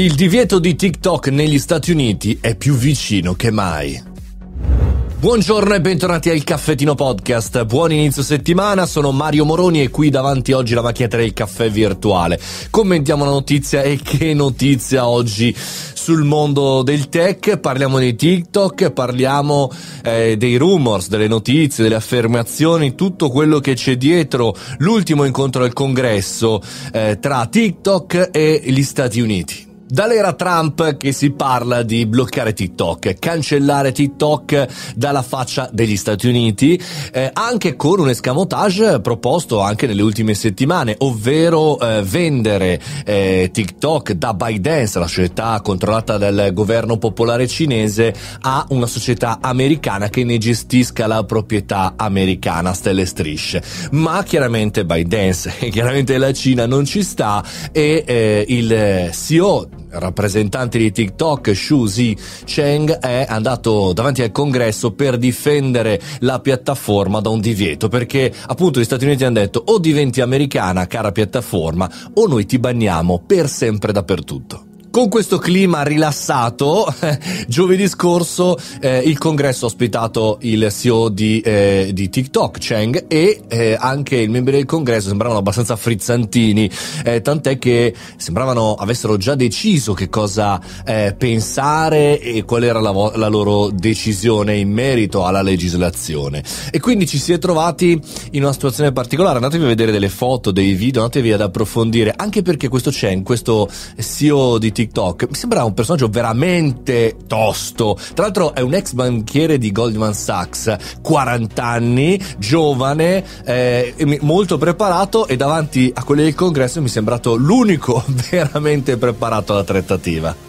Il divieto di TikTok negli Stati Uniti è più vicino che mai. Buongiorno e bentornati al Caffettino Podcast. Buon inizio settimana, sono Mario Moroni e qui davanti oggi la macchinetta del caffè virtuale. Commentiamo la notizia e che notizia oggi sul mondo del tech, parliamo di TikTok, parliamo eh, dei rumors, delle notizie, delle affermazioni, tutto quello che c'è dietro l'ultimo incontro al congresso eh, tra TikTok e gli Stati Uniti. Dall'era Trump che si parla di bloccare TikTok, cancellare TikTok dalla faccia degli Stati Uniti, eh, anche con un escamotage proposto anche nelle ultime settimane, ovvero eh, vendere eh, TikTok da ByteDance, la società controllata dal governo popolare cinese, a una società americana che ne gestisca la proprietà americana, stelle e strisce. Ma chiaramente ByteDance chiaramente la Cina non ci sta e eh, il eh, CEO rappresentante di TikTok, Xu Zi-Cheng, è andato davanti al congresso per difendere la piattaforma da un divieto, perché appunto gli Stati Uniti hanno detto o diventi americana, cara piattaforma, o noi ti banniamo per sempre dappertutto. Con questo clima rilassato, giovedì scorso eh, il congresso ha ospitato il CEO di, eh, di TikTok, Cheng, e eh, anche i membri del congresso sembravano abbastanza frizzantini, eh, tant'è che sembravano avessero già deciso che cosa eh, pensare e qual era la, vo- la, loro decisione in merito alla legislazione. E quindi ci si è trovati in una situazione particolare, andatevi a vedere delle foto, dei video, andatevi ad approfondire, anche perché questo Cheng, questo CEO di TikTok, TikTok, mi sembra un personaggio veramente tosto. Tra l'altro è un ex banchiere di Goldman Sachs, 40 anni, giovane, eh, molto preparato e davanti a quelli del congresso mi è sembrato l'unico veramente preparato alla trattativa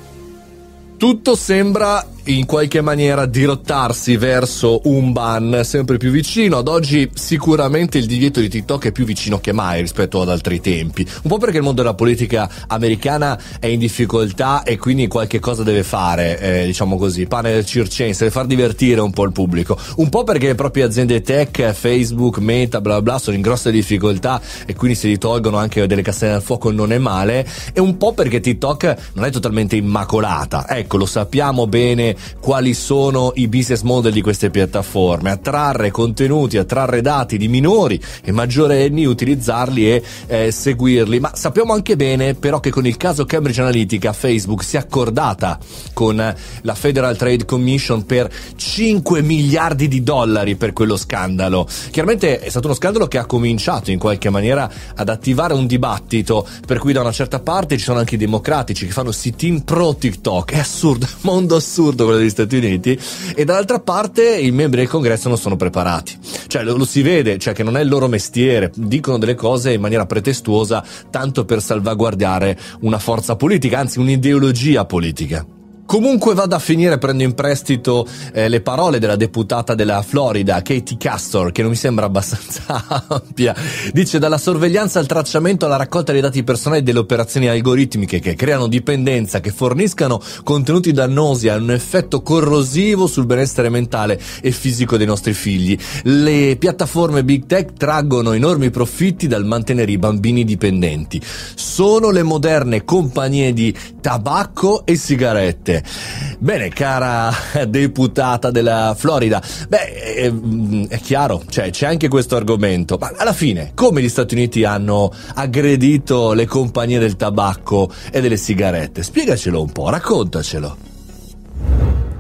tutto sembra in qualche maniera dirottarsi verso un ban sempre più vicino. Ad oggi sicuramente il divieto di TikTok è più vicino che mai rispetto ad altri tempi. Un po' perché il mondo della politica americana è in difficoltà e quindi qualche cosa deve fare, eh, diciamo così, pane circense, deve far divertire un po' il pubblico. Un po' perché le proprie aziende tech, Facebook, Meta, bla bla, sono in grosse difficoltà e quindi se li tolgono anche delle castagne al fuoco non è male. E un po' perché TikTok non è totalmente immacolata. Ecco, lo sappiamo bene quali sono i business model di queste piattaforme, attrarre contenuti, attrarre dati di minori e maggiorenni, utilizzarli e eh, seguirli, ma sappiamo anche bene però che con il caso Cambridge Analytica Facebook si è accordata con eh, la Federal Trade Commission per 5 miliardi di dollari per quello scandalo. Chiaramente è stato uno scandalo che ha cominciato in qualche maniera ad attivare un dibattito per cui da una certa parte ci sono anche i democratici che fanno sit-in pro TikTok, è assurdo, mondo assurdo soprattutto quella degli Stati Uniti, e dall'altra parte i membri del congresso non sono preparati. Cioè lo, lo si vede, cioè che non è il loro mestiere, dicono delle cose in maniera pretestuosa tanto per salvaguardare una forza politica, anzi un'ideologia politica. Comunque vado a finire, prendo in prestito eh, le parole della deputata della Florida, Katie Castor, che non mi sembra abbastanza ampia. Dice dalla sorveglianza al tracciamento alla raccolta dei dati personali delle operazioni algoritmiche che creano dipendenza, che forniscano contenuti dannosi, hanno un effetto corrosivo sul benessere mentale e fisico dei nostri figli. Le piattaforme big tech traggono enormi profitti dal mantenere i bambini dipendenti. Sono le moderne compagnie di tabacco e sigarette bene. cara deputata della Florida. Beh, è, eh, mm, è chiaro, cioè, c'è anche questo argomento. Ma alla fine, come gli Stati Uniti hanno aggredito le compagnie del tabacco e delle sigarette? Spiegacelo un po', raccontacelo.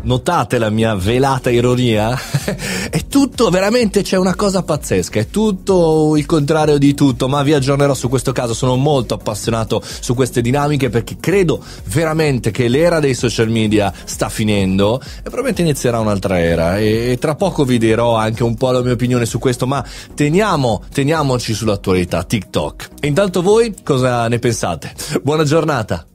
Notate la mia velata ironia? è tutto, veramente c'è una cosa pazzesca, è tutto il contrario di tutto, ma vi aggiornerò su questo caso, sono molto appassionato su queste dinamiche perché credo veramente che l'era dei social media sta finendo e probabilmente inizierà un'altra era e, tra poco vi dirò anche un po' la mia opinione su questo, ma teniamo, teniamoci sull'attualità TikTok. E intanto voi cosa ne pensate? Buona giornata!